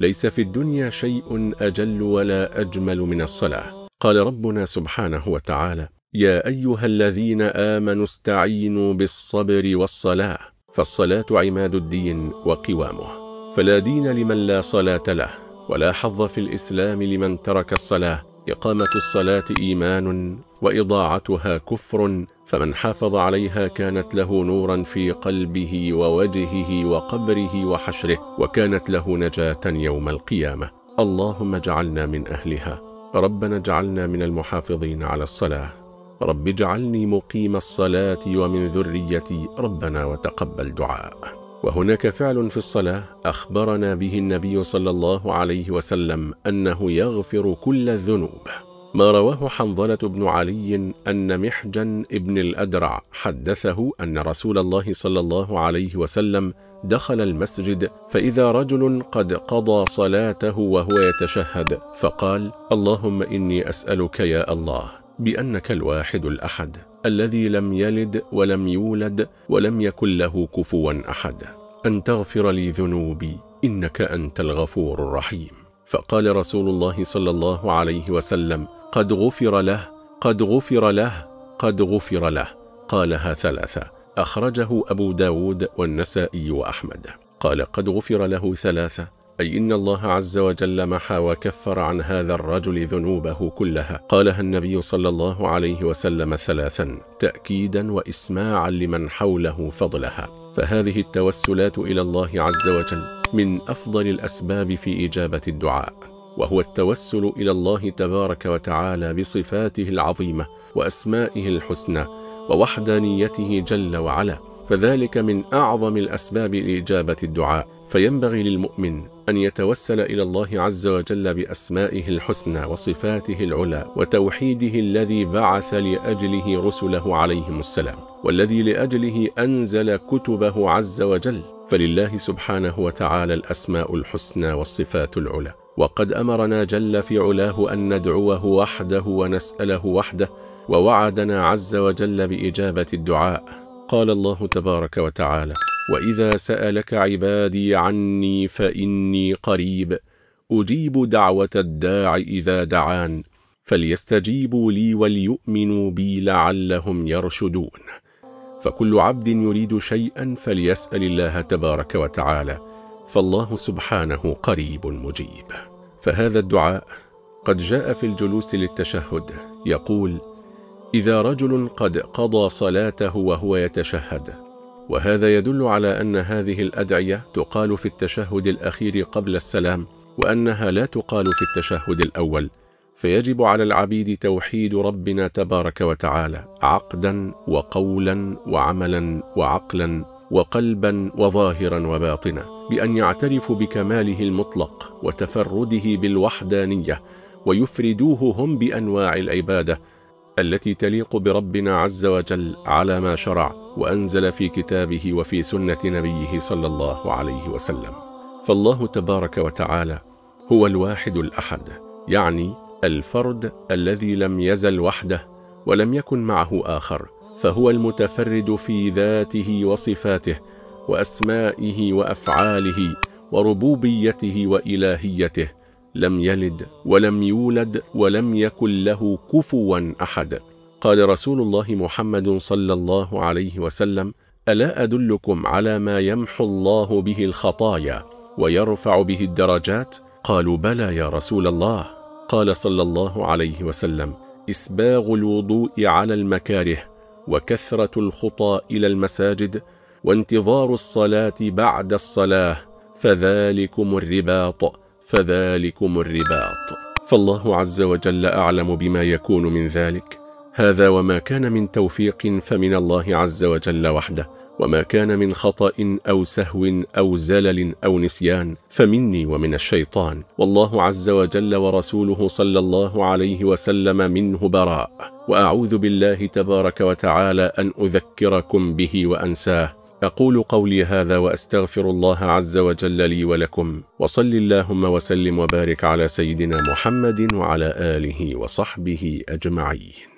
ليس في الدنيا شيء أجل ولا أجمل من الصلاة قال ربنا سبحانه وتعالى يا أيها الذين آمنوا استعينوا بالصبر والصلاة فالصلاة عماد الدين وقوامه فلا دين لمن لا صلاة له ولا حظ في الإسلام لمن ترك الصلاة إقامة الصلاة إيمان وإضاعتها كفر فمن حافظ عليها كانت له نورا في قلبه ووجهه وقبره وحشره وكانت له نجاة يوم القيامة اللهم اجعلنا من أهلها ربنا اجعلنا من المحافظين على الصلاة رب اجعلني مقيم الصلاة ومن ذريتي ربنا وتقبل دعاء وهناك فعل في الصلاة أخبرنا به النبي صلى الله عليه وسلم أنه يغفر كل الذنوب ما رواه حنظلة بن علي أن محجن ابن الأدرع حدثه أن رسول الله صلى الله عليه وسلم دخل المسجد فإذا رجل قد قضى صلاته وهو يتشهد فقال اللهم إني أسألك يا الله بأنك الواحد الأحد الذي لم يلد ولم يولد ولم يكن له كفوا أحد أن تغفر لي ذنوبي إنك أنت الغفور الرحيم فقال رسول الله صلى الله عليه وسلم قد غفر له قد غفر له قد غفر له قالها ثلاثة أخرجه أبو داود والنسائي وأحمد قال قد غفر له ثلاثة أي إن الله عز وجل محى وكفر عن هذا الرجل ذنوبه كلها قالها النبي صلى الله عليه وسلم ثلاثا تأكيدا وإسماعا لمن حوله فضلها فهذه التوسلات إلى الله عز وجل من أفضل الأسباب في إجابة الدعاء وهو التوسل إلى الله تبارك وتعالى بصفاته العظيمة وأسمائه الحسنى ووحدانيته جل وعلا فذلك من أعظم الأسباب لإجابة الدعاء فينبغي للمؤمن أن يتوسل إلى الله عز وجل بأسمائه الحسنى وصفاته العلى وتوحيده الذي بعث لأجله رسله عليهم السلام والذي لأجله أنزل كتبه عز وجل فلله سبحانه وتعالى الأسماء الحسنى والصفات العلى وقد أمرنا جل في علاه أن ندعوه وحده ونسأله وحده ووعدنا عز وجل بإجابة الدعاء قال الله تبارك وتعالى وإذا سألك عبادي عني فإني قريب أجيب دعوة الداع إذا دعان فليستجيبوا لي وليؤمنوا بي لعلهم يرشدون فكل عبد يريد شيئا فليسأل الله تبارك وتعالى فالله سبحانه قريب مجيب فهذا الدعاء قد جاء في الجلوس للتشهد يقول إذا رجل قد قضى صلاته وهو يتشهد وهذا يدل على أن هذه الأدعية تقال في التشهد الأخير قبل السلام وأنها لا تقال في التشهد الأول فيجب على العبيد توحيد ربنا تبارك وتعالى عقدا وقولا وعملا وعقلا وقلبا وظاهرا وباطنا بأن يعترفوا بكماله المطلق وتفرده بالوحدانية ويفردوه هم بأنواع العبادة التي تليق بربنا عز وجل على ما شرع وأنزل في كتابه وفي سنة نبيه صلى الله عليه وسلم فالله تبارك وتعالى هو الواحد الأحد يعني الفرد الذي لم يزل وحده ولم يكن معه آخر فهو المتفرد في ذاته وصفاته وأسمائه وأفعاله وربوبيته وإلهيته لم يلد ولم يولد ولم يكن له كفوا أحد قال رسول الله محمد صلى الله عليه وسلم ألا أدلكم على ما يمحو الله به الخطايا ويرفع به الدرجات قالوا بلى يا رسول الله قال صلى الله عليه وسلم إسباغ الوضوء على المكاره وكثرة الخطى إلى المساجد وانتظار الصلاة بعد الصلاة فذلكم الرباط فذلكم الرباط فالله عز وجل أعلم بما يكون من ذلك هذا وما كان من توفيق فمن الله عز وجل وحده وما كان من خطأ أو سهو أو زلل أو نسيان فمني ومن الشيطان والله عز وجل ورسوله صلى الله عليه وسلم منه براء وأعوذ بالله تبارك وتعالى أن أذكركم به وأنساه أقول قولي هذا وأستغفر الله عز وجل لي ولكم وصل اللهم وسلم وبارك على سيدنا محمد وعلى آله وصحبه أجمعين